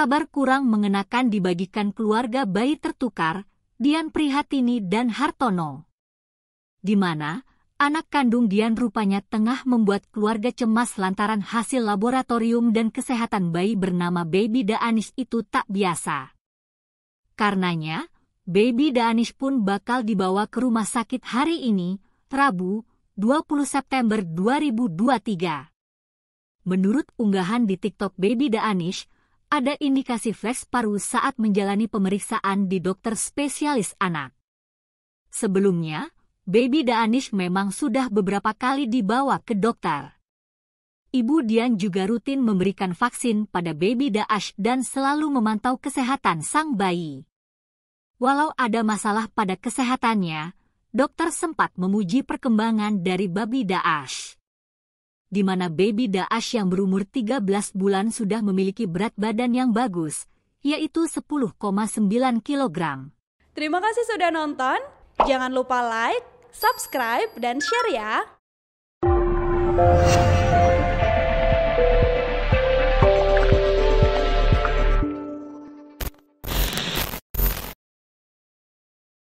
kabar kurang mengenakan dibagikan keluarga bayi tertukar, Dian Prihatini dan Hartono. Di mana, anak kandung Dian rupanya tengah membuat keluarga cemas lantaran hasil laboratorium dan kesehatan bayi bernama Baby Daanis itu tak biasa. Karenanya, Baby Daanis pun bakal dibawa ke rumah sakit hari ini, Rabu, 20 September 2023. Menurut unggahan di TikTok Baby Daanish, ada indikasi flash paru saat menjalani pemeriksaan di dokter spesialis anak. Sebelumnya, baby Daanish memang sudah beberapa kali dibawa ke dokter. Ibu Dian juga rutin memberikan vaksin pada baby Daash dan selalu memantau kesehatan sang bayi. Walau ada masalah pada kesehatannya, dokter sempat memuji perkembangan dari babi Daash di mana baby Daash yang berumur 13 bulan sudah memiliki berat badan yang bagus, yaitu 10,9 kg. Terima kasih sudah nonton. Jangan lupa like, subscribe, dan share ya.